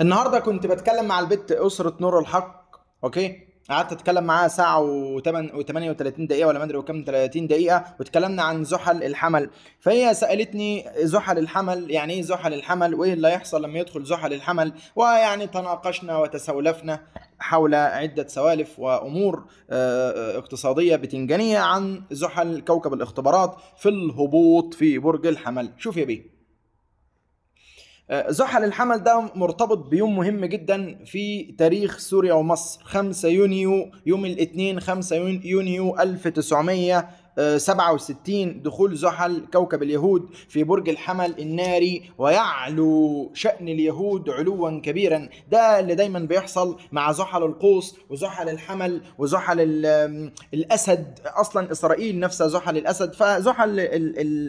النهارده كنت بتكلم مع البت اسره نور الحق اوكي قعدت اتكلم معاها ساعه و38 دقيقه ولا ما ادري وكام 30 دقيقه واتكلمنا عن زحل الحمل فهي سالتني زحل الحمل يعني ايه زحل الحمل وايه اللي هيحصل لما يدخل زحل الحمل ويعني تناقشنا وتسولفنا حول عدة سوالف وأمور آه، آه، اقتصادية بتنجانية عن زحل كوكب الاختبارات في الهبوط في برج الحمل شوف يا بيه آه، زحل الحمل ده مرتبط بيوم مهم جدا في تاريخ سوريا ومصر 5 يونيو يوم الاثنين 5 يونيو 1900 67 دخول زحل كوكب اليهود في برج الحمل الناري ويعلو شأن اليهود علوا كبيرا ده اللي دايما بيحصل مع زحل القوس وزحل الحمل وزحل الأسد أصلا إسرائيل نفسها زحل الأسد فزحل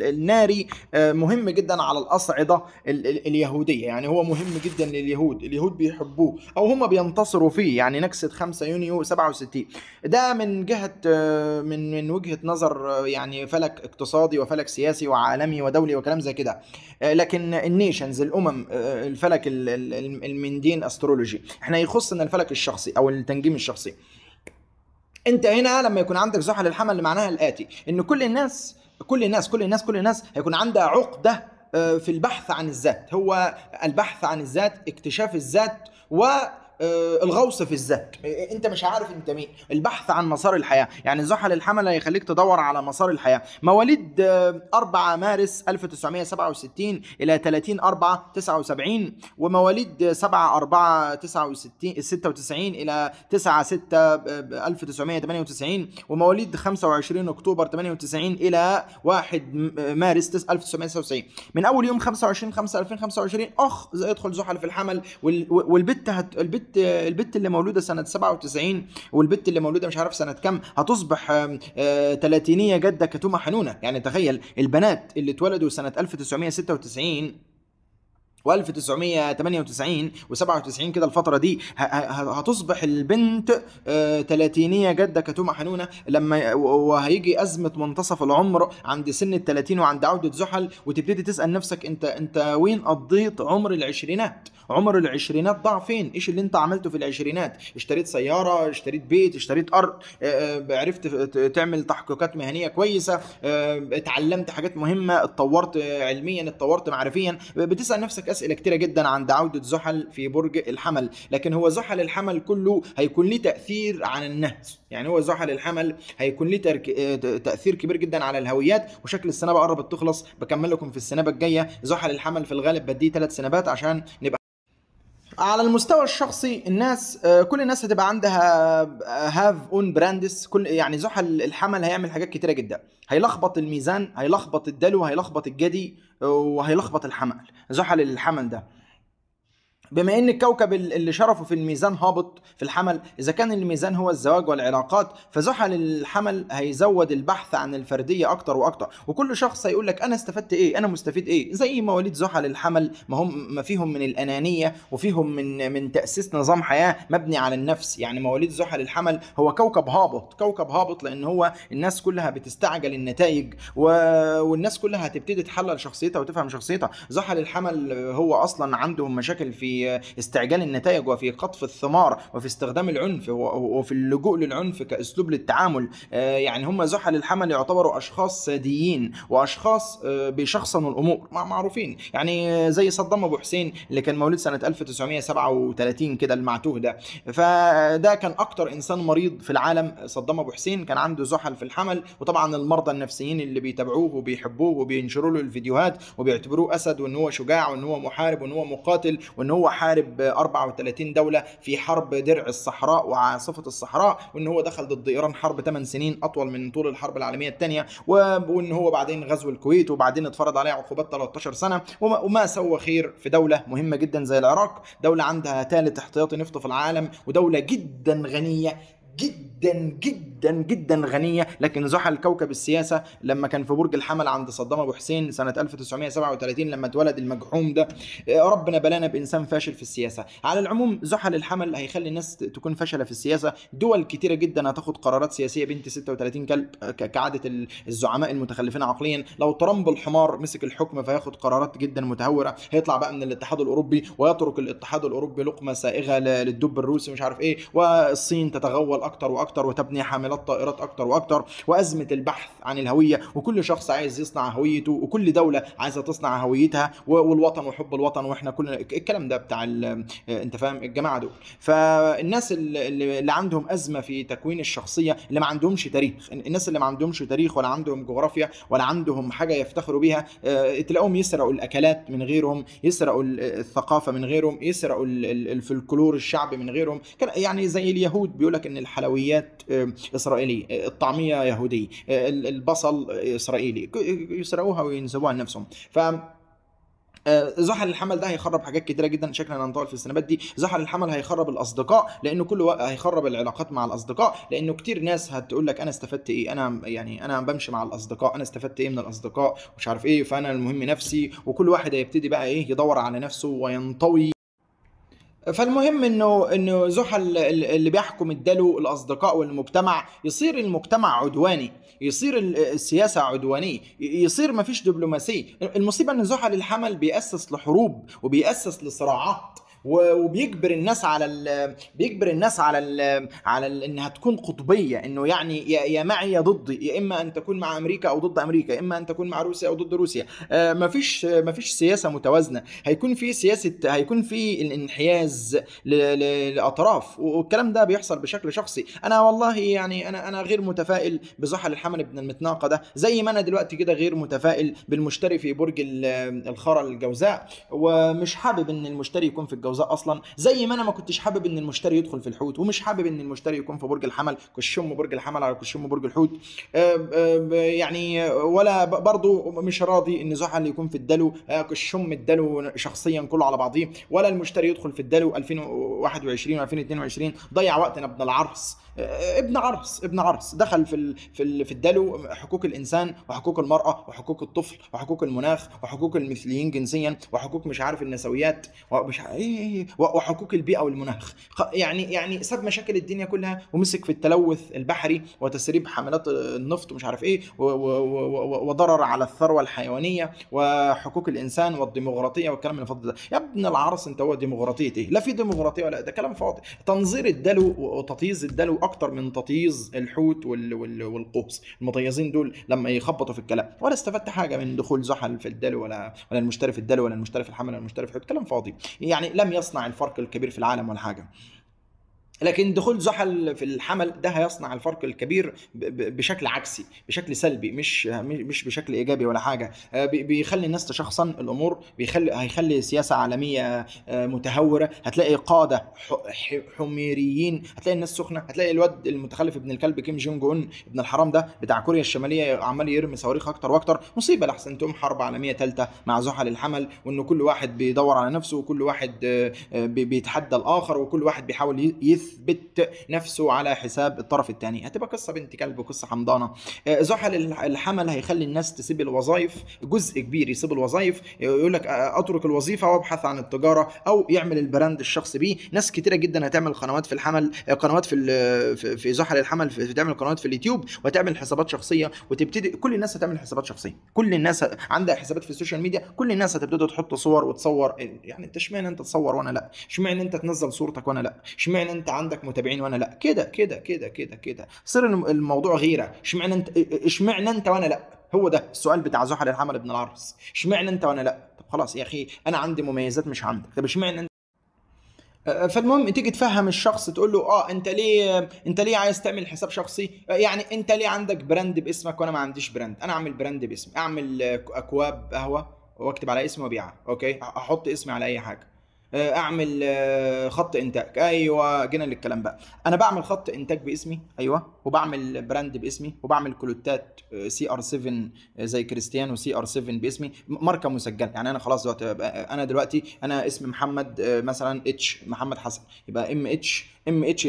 الناري آه، مهم جدا على الأصعدة اليهودية يعني هو مهم جدا لليهود اليهود بيحبوه أو هم بينتصروا فيه يعني نكسة 5 يونيو 67 ده من جهة آه، من من وجهة نظر يعتبر يعني فلك اقتصادي وفلك سياسي وعالمي ودولي وكلام زي كده آه، لكن النيشنز الامم آه، الفلك المندين استرولوجي احنا يخصنا الفلك الشخصي او التنجيم الشخصي انت هنا لما يكون عندك زحل الحمل معناها الاتي ان كل الناس كل الناس كل الناس كل الناس هيكون عندها عقده آه، في البحث عن الذات هو البحث عن الذات اكتشاف الذات و آه، الغوص في الذات انت مش عارف انت مين البحث عن مسار الحياه يعني زحل الحمله يخليك تدور على مسار الحياه مواليد 4 آه، مارس 1967 الى 30 4 79 ومواليد 7 4 69 96 الى 9 6 1998 ومواليد 25 اكتوبر 98 الى 1 آه، مارس 1999 من اول يوم 25 5 2025 اخ ادخل زحل في الحمل والبت هت... البت البت البت اللي مولوده سنه 97 والبت اللي مولوده مش عارف سنه كام هتصبح ثلاثينيه آه، آه، جده كتومه حنونه يعني تخيل البنات اللي اتولدوا سنه 1996 و1998 و97 كده الفتره دي هتصبح البنت آه، تلاتينيه جده كتومه حنونه لما وهيجي ازمه منتصف العمر عند سن ال 30 وعند عوده زحل وتبتدي تسال نفسك انت انت وين قضيت عمر العشرينات عمر العشرينات ضاع فين ايش اللي انت عملته في العشرينات اشتريت سياره اشتريت بيت اشتريت ارض اه, آه، عرفت تعمل تحقيقات مهنيه كويسه اه اتعلمت حاجات مهمه اتطورت علميا اتطورت معرفيا بتسال نفسك اسئله كتيره جدا عند عوده زحل في برج الحمل لكن هو زحل الحمل كله هيكون ليه تاثير عن النهج يعني هو زحل الحمل هيكون ليه ترك... آه، تاثير كبير جدا على الهويات وشكل السنابه قربت تخلص بكمل لكم في السنابه الجايه زحل الحمل في الغالب بديه ثلاث سنابات عشان نبقى على المستوى الشخصي الناس آه، كل الناس هتبقى عندها هاف اون براندس كل يعني زحل الحمل هيعمل حاجات كتيره جدا هيلخبط الميزان هيلخبط الدلو هيلخبط الجدي وهيلخبط الحمل زحل الحمل ده بما ان الكوكب اللي شرفه في الميزان هابط في الحمل اذا كان الميزان هو الزواج والعلاقات فزحل الحمل هيزود البحث عن الفرديه اكتر واكتر وكل شخص هيقول لك انا استفدت ايه انا مستفيد ايه زي مواليد زحل الحمل ما هم ما فيهم من الانانيه وفيهم من من تاسيس نظام حياه مبني على النفس يعني مواليد زحل الحمل هو كوكب هابط كوكب هابط لان هو الناس كلها بتستعجل النتائج و... والناس كلها هتبتدي تحلل شخصيتها وتفهم شخصيتها زحل الحمل هو اصلا عندهم مشاكل في استعجال النتائج وفي قطف الثمار وفي استخدام العنف وفي اللجوء للعنف كاسلوب للتعامل آه، يعني هم زحل الحمل يعتبروا اشخاص ساديين واشخاص آه، بيشخصنوا الامور معروفين يعني آه، زي صدام ابو حسين اللي كان مولود سنه 1937 كده المعتوه ده فده كان اكتر انسان مريض في العالم صدام ابو حسين كان عنده زحل في الحمل وطبعا المرضى النفسيين اللي بيتابعوه وبيحبوه وبينشروا له الفيديوهات وبيعتبروه اسد وان هو شجاع وان هو محارب وان هو مقاتل وان هو هو حارب 34 دولة في حرب درع الصحراء وعاصفة الصحراء وان هو دخل ضد ايران حرب 8 سنين اطول من طول الحرب العالمية الثانية وان هو بعدين غزو الكويت وبعدين اتفرض عليه عقوبات 13 سنة وما سوى خير في دولة مهمة جدا زي العراق دولة عندها ثالث احتياطي نفط في العالم ودولة جدا غنية جدا جدا جدا جدا غنيه لكن زحل كوكب السياسه لما كان في برج الحمل عند صدام ابو حسين سنه 1937 لما اتولد المجحوم ده ربنا بلانا بانسان فاشل في السياسه على العموم زحل الحمل هيخلي الناس تكون فاشله في السياسه دول كتيره جدا هتاخد قرارات سياسيه بنت 36 كلب كعاده الزعماء المتخلفين عقليا لو ترامب الحمار مسك الحكم فياخد قرارات جدا متهوره هيطلع بقى من الاتحاد الاوروبي ويترك الاتحاد الاوروبي لقمه سائغه للدب الروسي مش عارف ايه والصين تتغول اكتر واكتر وتبني حمام حاملات طائرات اكتر واكتر وازمه البحث عن الهويه وكل شخص عايز يصنع هويته وكل دوله عايزه تصنع هويتها والوطن وحب الوطن واحنا كل الكلام ده بتاع انت فاهم الجماعه دول فالناس اللي عندهم ازمه في تكوين الشخصيه اللي ما عندهمش تاريخ الناس اللي ما عندهمش تاريخ ولا عندهم جغرافيا ولا عندهم حاجه يفتخروا بيها آه، تلاقوهم يسرقوا الاكلات من غيرهم يسرقوا الثقافه من غيرهم يسرقوا الفلكلور الشعبي من غيرهم يعني زي اليهود بيقول لك ان الحلويات آه، اسرائيلي الطعميه يهودي البصل اسرائيلي يسرقوها وينسبوها لنفسهم ف آه، زحل الحمل ده هيخرب حاجات كتيره جدا شكلنا هنطول في السنابات دي زحل الحمل هيخرب الاصدقاء لانه كل وقت هيخرب العلاقات مع الاصدقاء لانه كتير ناس هتقول لك انا استفدت ايه انا يعني انا بمشي مع الاصدقاء انا استفدت ايه من الاصدقاء مش عارف ايه فانا المهم نفسي وكل واحد هيبتدي بقى ايه يدور على نفسه وينطوي فالمهم انه انه زحل اللي بيحكم اداله الاصدقاء والمجتمع يصير المجتمع عدواني يصير السياسه عدوانيه يصير ما فيش دبلوماسيه المصيبه ان زحل الحمل بيأسس لحروب وبيأسس لصراعات وبيجبر الناس على ال... بيجبر الناس على ال... على ال... انها تكون قطبيه انه يعني يا معي يا ضدي يا اما ان تكون مع امريكا او ضد امريكا يا اما ان تكون مع روسيا او ضد روسيا آه مفيش مفيش سياسه متوازنه هيكون في سياسه هيكون في الانحياز ل... ل... لاطراف والكلام ده بيحصل بشكل شخصي انا والله يعني انا انا غير متفائل بزحل الحمل بن المتناقه ده زي ما انا دلوقتي كده غير متفائل بالمشتري في برج الخرى الجوزاء ومش حابب ان المشتري يكون في الجوزاء الجوزاء اصلا زي ما انا ما كنتش حابب ان المشتري يدخل في الحوت ومش حابب ان المشتري يكون في برج الحمل كشم برج الحمل على كشم برج الحوت آه، آه، آه، يعني ولا برضو مش راضي ان زحل يكون في الدلو كشم الدلو شخصيا كله على بعضيه ولا المشتري يدخل في الدلو 2021 و2022 ضيع وقتنا ابن العرس ابن عرس ابن عرس دخل في ال في ال في الدلو حقوق الانسان وحقوق المراه وحقوق الطفل وحقوق المناخ وحقوق المثليين جنسيا وحقوق مش عارف النسويات ومش ايه ايه وحقوق البيئه والمناخ يعني يعني ساب مشاكل الدنيا كلها ومسك في التلوث البحري وتسريب حملات النفط ومش عارف ايه وضرر على الثروه الحيوانيه وحقوق الانسان والديمقراطيه والكلام اللي فاضي ده يا ابن العرس انت هو ديمقراطيه ايه لا في ديمقراطيه ولا ده كلام فاضي تنظير الدلو وتطييز الدلو اكتر من تطييز الحوت والقوس المطيزين دول لما يخبطوا في الكلام ولا استفدت حاجه من دخول زحل في الدلو ولا ولا المشتري في الدلو ولا المشتري في الحمل ولا المشتري في الحوت كلام فاضي يعني لا لم يصنع الفرق الكبير في العالم ولا حاجه لكن دخول زحل في الحمل ده هيصنع الفرق الكبير بشكل عكسي بشكل سلبي مش مش بشكل ايجابي ولا حاجه آه، بيخلي الناس تشخصن الامور بيخلي هيخلي سياسه عالميه آه، متهوره هتلاقي قاده حميريين هتلاقي الناس سخنه هتلاقي الواد المتخلف ابن الكلب كيم جونج اون ابن الحرام ده بتاع كوريا الشماليه عمال يرمي صواريخ اكتر واكتر مصيبه لحسن تقوم حرب عالميه ثالثه مع زحل الحمل وان كل واحد بيدور على نفسه وكل واحد آه، بيتحدى الاخر وكل واحد بيحاول يث يثبت نفسه على حساب الطرف الثاني هتبقى قصه بنت كلب وقصه حمضانه آه، زحل الحمل هيخلي الناس تسيب الوظائف جزء كبير يسيب الوظائف آه، يقول لك آه، اترك الوظيفه وابحث عن التجاره او يعمل البراند الشخص بيه ناس كتيره جدا هتعمل قنوات في الحمل قنوات في في زحل الحمل في تعمل قنوات في اليوتيوب وتعمل حسابات شخصيه وتبتدي كل الناس هتعمل حسابات شخصيه كل الناس عندها حسابات في السوشيال ميديا كل الناس هتبتدي تحط صور وتصور إيه، يعني انت اشمعنى انت تصور وانا لا اشمعنى انت تنزل صورتك وانا لا اشمعنى انت عندك متابعين وانا لا كده كده كده كده كده سر الموضوع غيره اشمعنى انت اشمعنى انت وانا لا هو ده السؤال بتاع زحل الحمل بن العرس اشمعنى انت وانا لا طب خلاص يا اخي انا عندي مميزات مش عندك طب اشمعنى انت فالمهم تيجي تفهم الشخص تقول له اه انت ليه انت ليه عايز تعمل حساب شخصي يعني انت ليه عندك براند باسمك وانا ما عنديش براند انا اعمل براند باسمي اعمل اكواب قهوه واكتب على اسمي وابيعها اوكي احط اسمي على اي حاجه آه، اعمل آه، خط انتاج ايوه جينا للكلام بقى انا بعمل خط انتاج باسمي ايوه وبعمل براند باسمي وبعمل كلوتات سي ار 7 زي كريستيانو سي ار 7 باسمي ماركه مسجله يعني انا خلاص دلوقتي انا دلوقتي انا اسم محمد آه، مثلا اتش محمد حسن يبقى ام اتش ام اتش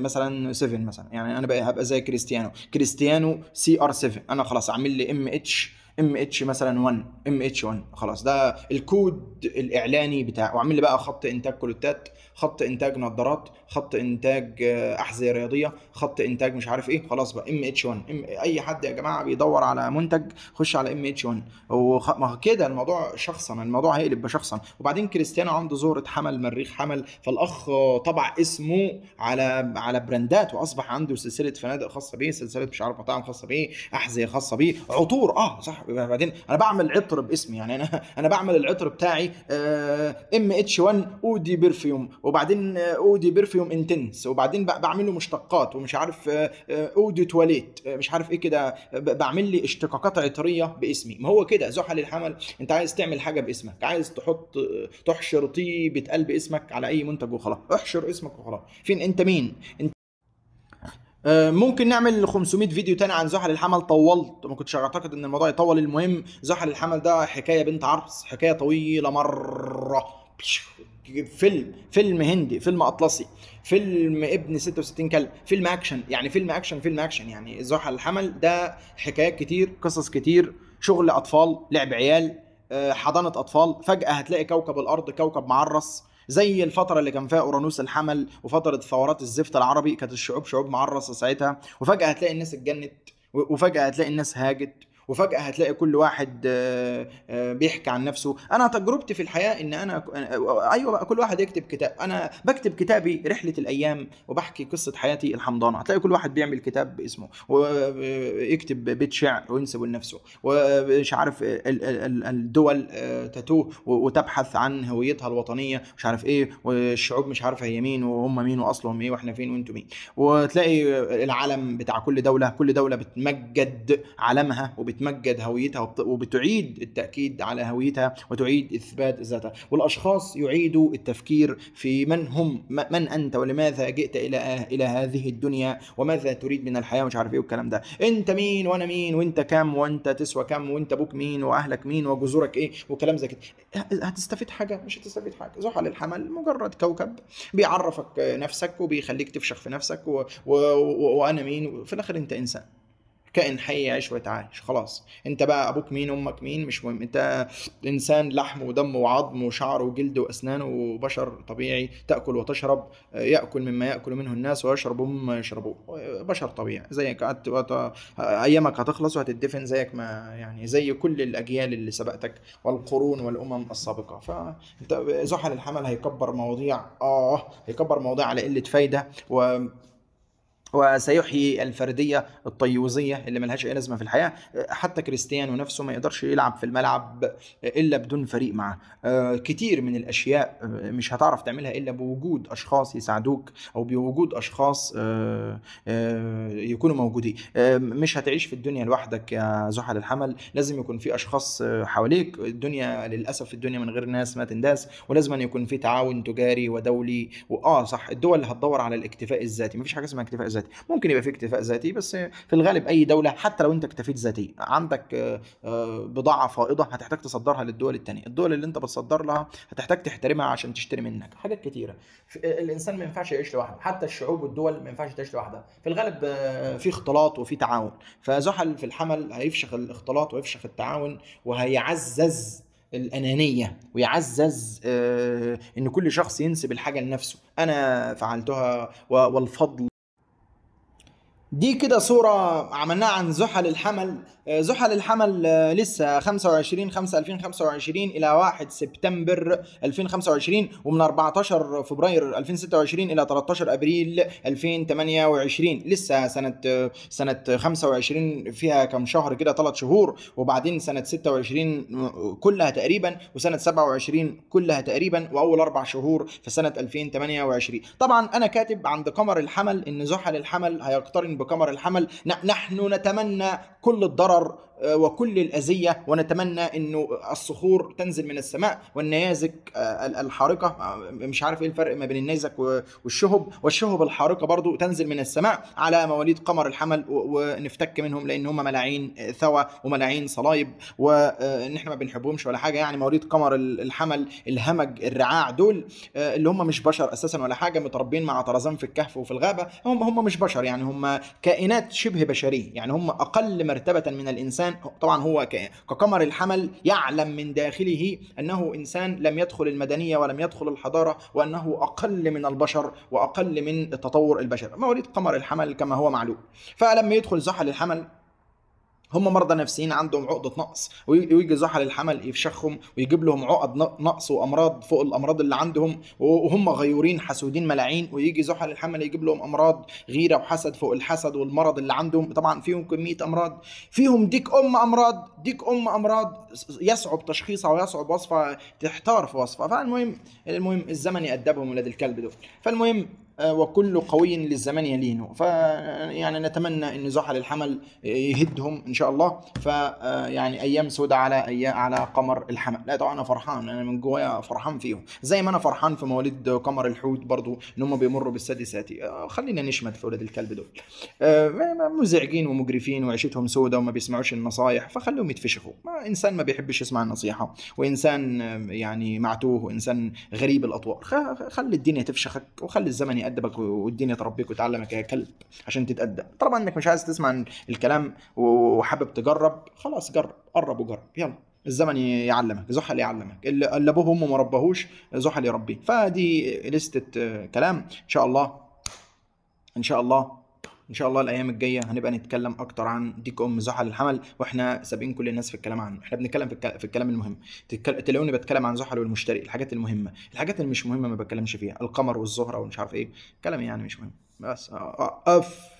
مثلا 7 مثلا يعني انا بقى هبقى زي كريستيانو كريستيانو سي ار 7 انا خلاص اعمل لي ام اتش ام اتش مثلا 1 ام اتش 1 خلاص ده الكود الاعلاني بتاعه وعامل لي بقى خط انتاج كلوتات خط انتاج نظارات خط انتاج آه، احذيه رياضيه خط انتاج مش عارف ايه خلاص بقى ام اتش 1 اي حد يا جماعه بيدور على منتج خش على ام اتش 1 وخ... كده الموضوع شخصا الموضوع هيقلب بشخصا وبعدين كريستيانو عنده زهره حمل مريخ حمل فالاخ طبع اسمه على على براندات واصبح عنده سلسله فنادق خاصه بيه سلسله مش عارف مطاعم خاصه بيه احذيه خاصه بيه عطور اه صح بعدين انا بعمل عطر باسمي يعني انا انا بعمل العطر بتاعي ام اتش 1 اودي برفيوم وبعدين آه، اودي برفيوم انتنس وبعدين بعمل له مشتقات ومش عارف آه، آه، اودي تواليت مش عارف ايه كده بعمل لي اشتقاقات عطريه باسمي ما هو كده زحل الحمل انت عايز تعمل حاجه باسمك عايز تحط تحشر طيبه قلب اسمك على اي منتج وخلاص احشر اسمك وخلاص فين انت مين انت آه، ممكن نعمل 500 فيديو تاني عن زحل الحمل طولت ما كنتش اعتقد ان الموضوع يطول المهم زحل الحمل ده حكايه بنت عرس حكايه طويله مره فيلم فيلم هندي فيلم اطلسي فيلم ابن 66 كلب فيلم اكشن يعني فيلم اكشن فيلم اكشن يعني زحل الحمل ده حكايات كتير قصص كتير شغل اطفال لعب عيال آه، حضانه اطفال فجاه هتلاقي كوكب الارض كوكب معرس زي الفتره اللي كان فيها اورانوس الحمل وفتره ثورات الزفت العربي كانت الشعوب شعوب معرصه ساعتها وفجاه هتلاقي الناس اتجنت وفجاه هتلاقي الناس هاجت وفجاه هتلاقي كل واحد آه، آه، بيحكي عن نفسه انا تجربتي في الحياه ان انا آه، ايوه بقى كل واحد يكتب كتاب انا بكتب كتابي رحله الايام وبحكي قصه حياتي الحمضانه هتلاقي كل واحد بيعمل كتاب باسمه ويكتب بيت شعر وينسبه لنفسه ومش عارف الدول تتوه وتبحث عن هويتها الوطنيه مش عارف ايه والشعوب مش عارفه هي مين وهم مين واصلهم ايه واحنا فين وانتم مين وتلاقي العلم بتاع كل دوله كل دوله بتمجد علمها وبت بتمجد هويتها وبتعيد التاكيد على هويتها وتعيد اثبات ذاتها والاشخاص يعيدوا التفكير في من هم من انت ولماذا جئت الى آه، الى هذه الدنيا وماذا تريد من الحياه مش عارف ايه والكلام ده انت مين وانا مين وانت كم وانت تسوى كم وانت ابوك مين واهلك مين وجذورك ايه وكلام زي كده هتستفيد حاجه مش هتستفيد حاجه زحل الحمل مجرد كوكب بيعرفك نفسك وبيخليك تفشخ في نفسك و... و... و... وانا مين في الاخر انت انسان كائن حي يعيش ويتعايش خلاص انت بقى ابوك مين امك مين مش مهم انت انسان لحم ودم وعظم وشعر وجلد واسنان وبشر طبيعي تاكل وتشرب ياكل مما ياكل منه الناس ويشرب مما يشربوه بشر طبيعي زيك ايامك هتخلص وهتدفن زيك ما يعني زي كل الاجيال اللي سبقتك والقرون والامم السابقه فانت زحل الحمل هيكبر مواضيع اه هيكبر مواضيع على قله فايده و وسيحيي الفرديه الطيوزيه اللي ملهاش اي لازمه في الحياه حتى كريستيانو نفسه ما يقدرش يلعب في الملعب الا بدون فريق معاه آه، كتير من الاشياء آه، مش هتعرف تعملها الا بوجود اشخاص يساعدوك او بوجود اشخاص آه، يكونوا موجودين مش هتعيش في الدنيا لوحدك يا زحل الحمل لازم يكون في اشخاص حواليك الدنيا للاسف الدنيا من غير ناس ما تنداس ولازم أن يكون في تعاون تجاري ودولي واه صح الدول اللي هتدور على الاكتفاء الذاتي مفيش حاجه اسمها اكتفاء ذاتي ذاتي ممكن يبقى في اكتفاء ذاتي بس في الغالب اي دوله حتى لو انت اكتفيت ذاتي عندك آه، آه، بضاعه فائضه هتحتاج تصدرها للدول الثانيه الدول اللي انت بتصدر لها هتحتاج تحترمها عشان تشتري منك حاجات كتيره آه، الانسان ما ينفعش يعيش لوحده حتى الشعوب والدول ما ينفعش تعيش لوحدها في الغالب في اختلاط وفي تعاون فزحل في الحمل هيفشخ الاختلاط ويفشخ التعاون وهيعزز الانانيه ويعزز ان كل شخص ينسب الحاجه لنفسه انا فعلتها والفضل دي كده صورة عملناها عن زحل الحمل زحل الحمل آه، لسه 25 5 2025 الى 1 سبتمبر 2025 ومن 14 فبراير 2026 الى 13 ابريل 2028 لسه سنه آه، سنه 25 فيها كم شهر كده ثلاث شهور وبعدين سنه 26 كلها تقريبا وسنه 27 كلها تقريبا واول اربع شهور في سنه 2028 طبعا انا كاتب عند قمر الحمل ان زحل الحمل هيقترن بقمر الحمل نحن نتمنى كل الضرر آه، وكل الأذية ونتمنى أنه الصخور تنزل من السماء والنيازك آه، الحارقة آه، مش عارف إيه الفرق ما بين النيزك والشهب والشهب الحارقة برضو تنزل من السماء على مواليد قمر الحمل ونفتك منهم لأن هم ملاعين ثوى وملاعين صلايب وإن إحنا ما بنحبهمش ولا حاجة يعني مواليد قمر الحمل الهمج الرعاع دول اللي هم مش بشر أساسا ولا حاجة متربين مع طرزان في الكهف وفي الغابة هم هم مش بشر يعني هم كائنات شبه بشرية يعني هم أقل مرتبة من الإنسان كان طبعا هو كقمر الحمل يعلم من داخله انه انسان لم يدخل المدنيه ولم يدخل الحضاره وانه اقل من البشر واقل من التطور البشري مواليد قمر الحمل كما هو معلوم فلما يدخل زحل الحمل هم مرضى نفسيين عندهم عقده نقص ويجي زحل الحمل يفشخهم ويجيب لهم عقد نقص وامراض فوق الامراض اللي عندهم وهم غيورين حسودين ملاعين ويجي زحل الحمل يجيب لهم امراض غيره وحسد فوق الحسد والمرض اللي عندهم طبعا فيهم كميه امراض فيهم ديك ام امراض ديك ام امراض يصعب تشخيصها ويصعب وصفها تحتار في وصفها فالمهم المهم الزمن يأدبهم ولاد الكلب دول فالمهم آه، وكل قوي للزمان يلينه فيعني نتمنى ان زحل الحمل يهدهم ان شاء الله فيعني آه، ايام سودة على ايام على قمر الحمل لا طبعا انا فرحان انا من جوايا فرحان فيهم زي ما انا فرحان في مواليد قمر الحوت برضو ان هم بيمروا بالسادساتي آه، خلينا نشمت في اولاد الكلب دول مزعجين ومجرفين وعيشتهم سودة وما بيسمعوش النصايح فخليهم يتفشخوا ما انسان ما بيحبش يسمع النصيحة وانسان يعني معتوه وانسان غريب الاطوار خلي الدنيا تفشخك وخلي الزمن ادبك والدنيا تربيك وتعلمك يا كلب عشان تتادب طالما انك مش عايز تسمع الكلام وحابب تجرب خلاص جرب قرب وجرب يلا الزمن يعلمك زحل يعلمك اللي ابوه وامه ما زحل يربيه فدي لستة كلام ان شاء الله ان شاء الله ان شاء الله الايام الجايه هنبقى نتكلم اكتر عن ديك ام زحل الحمل واحنا سابقين كل الناس في الكلام عنه احنا بنتكلم في, في الكلام المهم تلاقوني بتكلم عن زحل والمشتري الحاجات المهمه الحاجات اللي مش مهمه ما بتكلمش فيها القمر والزهره ومش عارف ايه كلام يعني مش مهم بس اقف آه، آه،